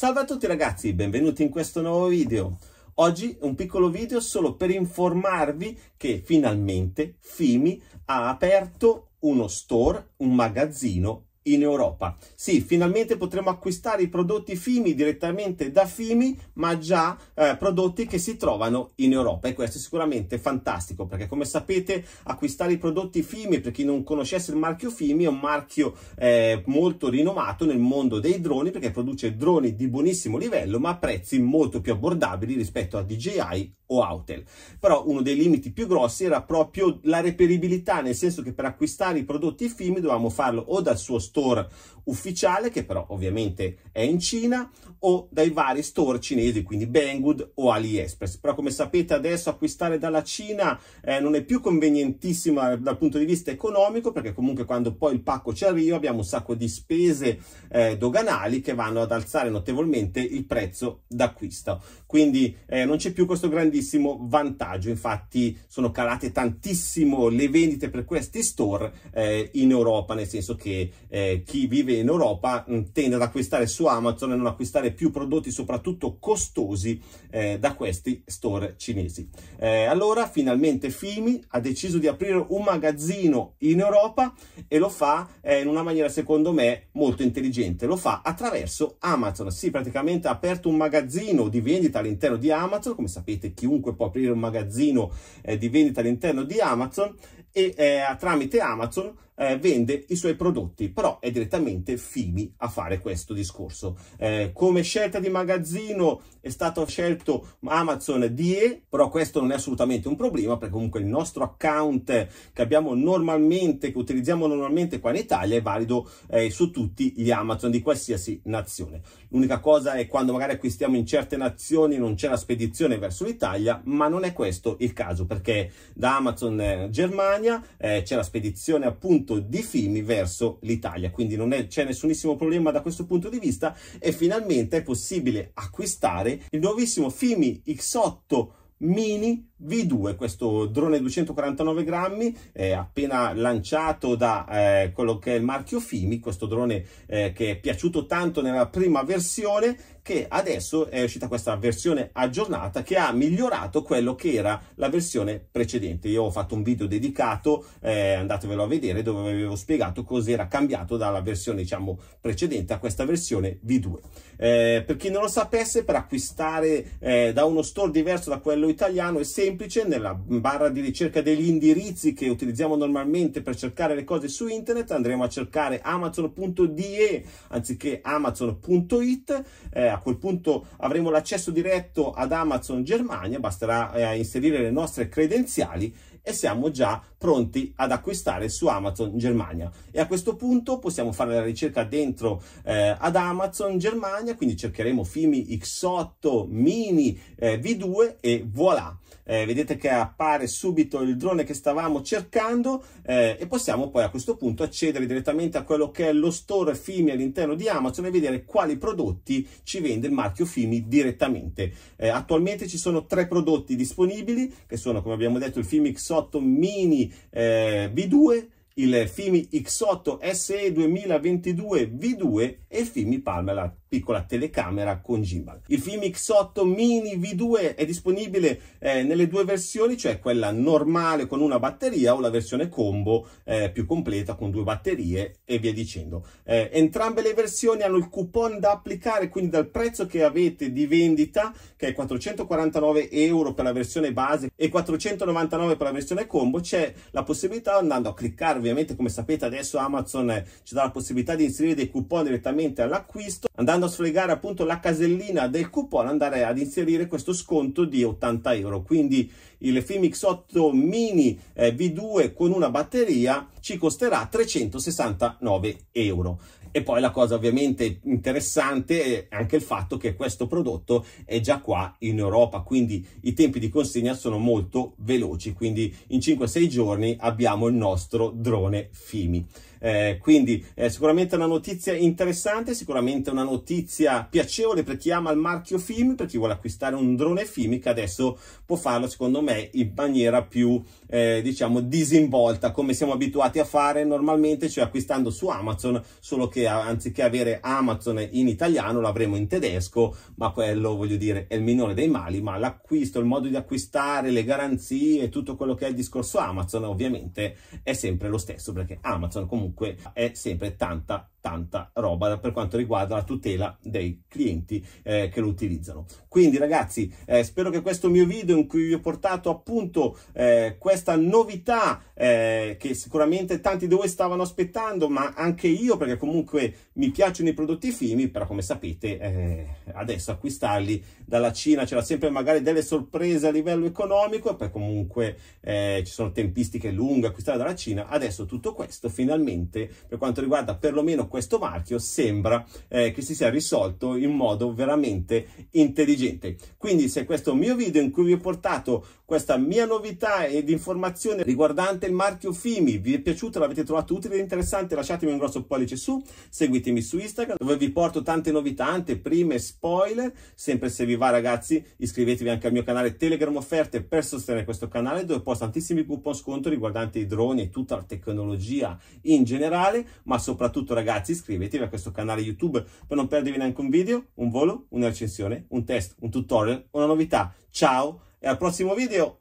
Salve a tutti ragazzi, benvenuti in questo nuovo video. Oggi un piccolo video solo per informarvi che finalmente Fimi ha aperto uno store, un magazzino in Europa. Sì, finalmente potremo acquistare i prodotti FIMI direttamente da FIMI, ma già eh, prodotti che si trovano in Europa e questo è sicuramente fantastico perché come sapete acquistare i prodotti FIMI, per chi non conoscesse il marchio FIMI, è un marchio eh, molto rinomato nel mondo dei droni perché produce droni di buonissimo livello ma a prezzi molto più abbordabili rispetto a DJI o Autel. Però uno dei limiti più grossi era proprio la reperibilità, nel senso che per acquistare i prodotti FIMI dovevamo farlo o dal suo store store ufficiale, che però ovviamente è in Cina, o dai vari store cinesi, quindi Banggood o AliExpress. Però come sapete adesso acquistare dalla Cina eh, non è più convenientissimo eh, dal punto di vista economico, perché comunque quando poi il pacco ci arriva abbiamo un sacco di spese eh, doganali che vanno ad alzare notevolmente il prezzo d'acquisto. Quindi eh, non c'è più questo grandissimo vantaggio, infatti sono calate tantissimo le vendite per questi store eh, in Europa, nel senso che eh, chi vive in Europa mh, mm, tende ad acquistare su Amazon e non acquistare più prodotti soprattutto costosi eh, da questi store cinesi. Eh, allora finalmente Fimi ha deciso di aprire un magazzino in Europa e lo fa eh, in una maniera secondo me molto intelligente, lo fa attraverso Amazon, sì praticamente ha aperto un magazzino di vendita all'interno di Amazon, come sapete chiunque può aprire un magazzino eh, di vendita all'interno di Amazon e eh, tramite Amazon eh, vende i suoi prodotti, però è direttamente Fimi a fare questo discorso. Eh, come scelta di magazzino è stato scelto Amazon DE, però questo non è assolutamente un problema perché comunque il nostro account che abbiamo normalmente, che utilizziamo normalmente qua in Italia è valido eh, su tutti gli Amazon di qualsiasi nazione. L'unica cosa è quando magari acquistiamo in certe nazioni non c'è la spedizione verso l'Italia, ma non è questo il caso perché da Amazon eh, Germania eh, c'è la spedizione appunto movimento di Fimi verso l'Italia, quindi non c'è nessunissimo problema da questo punto di vista e finalmente è possibile acquistare il nuovissimo Fimi X8 Mini V2, questo drone 249 grammi, eh, appena lanciato da eh, quello che è il marchio Fimi, questo drone eh, che è piaciuto tanto nella prima versione, che adesso è uscita questa versione aggiornata che ha migliorato quello che era la versione precedente. Io ho fatto un video dedicato, eh, andatevelo a vedere, dove avevo spiegato cos'era cambiato dalla versione diciamo precedente a questa versione V2. Eh, per chi non lo sapesse, per acquistare eh, da uno store diverso da quello italiano è semplice, nella barra di ricerca degli indirizzi che utilizziamo normalmente per cercare le cose su internet andremo a cercare amazon.de anziché amazon.it. Eh, a quel punto avremo l'accesso diretto ad Amazon Germania, basterà eh, inserire le nostre credenziali e siamo già pronti ad acquistare su Amazon Germania. E a questo punto possiamo fare la ricerca dentro eh, ad Amazon Germania, quindi cercheremo Fimi X8 Mini eh, V2 e voilà. Eh, vedete che appare subito il drone che stavamo cercando eh, e possiamo poi a questo punto accedere direttamente a quello che è lo store Fimi all'interno di Amazon e vedere quali prodotti ci vende il marchio Fimi direttamente. Eh, attualmente ci sono tre prodotti disponibili che sono come abbiamo detto il Fimi X8 Mini eh, V2, il Fimi X8 SE 2022 V2 e il Fimi Palmelat piccola telecamera con gimbal. Il film X8 Mini V2 è disponibile eh, nelle due versioni, cioè quella normale con una batteria o la versione combo eh, più completa con due batterie e via dicendo. Eh, entrambe le versioni hanno il coupon da applicare, quindi dal prezzo che avete di vendita, che è 449 euro per la versione base e 499 per la versione combo, c'è la possibilità andando a cliccare, ovviamente come sapete adesso Amazon eh, ci dà la possibilità di inserire dei coupon direttamente all'acquisto, andando andando a sfregare appunto la casellina del coupon andare ad inserire questo sconto di 80 euro quindi il Fimix 8 mini eh, V2 con una batteria ci costerà 369 euro e poi la cosa ovviamente interessante è anche il fatto che questo prodotto è già qua in Europa, quindi i tempi di consegna sono molto veloci, quindi in 5-6 giorni abbiamo il nostro drone Fimi. Eh, quindi eh, sicuramente una notizia interessante, sicuramente una notizia piacevole per chi ama il marchio FIMI, per chi vuole acquistare un drone FIMI che adesso può farlo secondo me in maniera più eh, diciamo disinvolta come siamo abituati a fare normalmente, cioè acquistando su Amazon, solo che anziché avere Amazon in italiano l'avremo in tedesco, ma quello voglio dire è il minore dei mali, ma l'acquisto, il modo di acquistare, le garanzie, tutto quello che è il discorso Amazon ovviamente è sempre lo stesso perché Amazon comunque comunque è sempre tanta tanta roba per quanto riguarda la tutela dei clienti eh, che lo utilizzano. Quindi ragazzi, eh, spero che questo mio video in cui vi ho portato appunto eh, questa novità eh, che sicuramente tanti di voi stavano aspettando, ma anche io perché comunque mi piacciono i prodotti fini, però come sapete eh, adesso acquistarli dalla Cina c'era sempre magari delle sorprese a livello economico, e poi comunque eh, ci sono tempistiche lunghe acquistare dalla Cina, adesso tutto questo finalmente per quanto riguarda perlomeno questo marchio sembra eh, che si sia risolto in modo veramente intelligente. Quindi se questo mio video in cui vi ho portato questa mia novità ed informazione riguardante il marchio FIMI vi è piaciuto l'avete trovato utile e interessante, lasciatemi un grosso pollice su, seguitemi su Instagram dove vi porto tante novità, anteprime, spoiler, sempre se vi va ragazzi iscrivetevi anche al mio canale Telegram Offerte per sostenere questo canale dove posto tantissimi coupon sconto riguardanti i droni e tutta la tecnologia in generale, ma soprattutto ragazzi ragazzi iscrivetevi a questo canale YouTube per non perdervi neanche un video, un volo, una recensione, un test, un tutorial, una novità. Ciao e al prossimo video!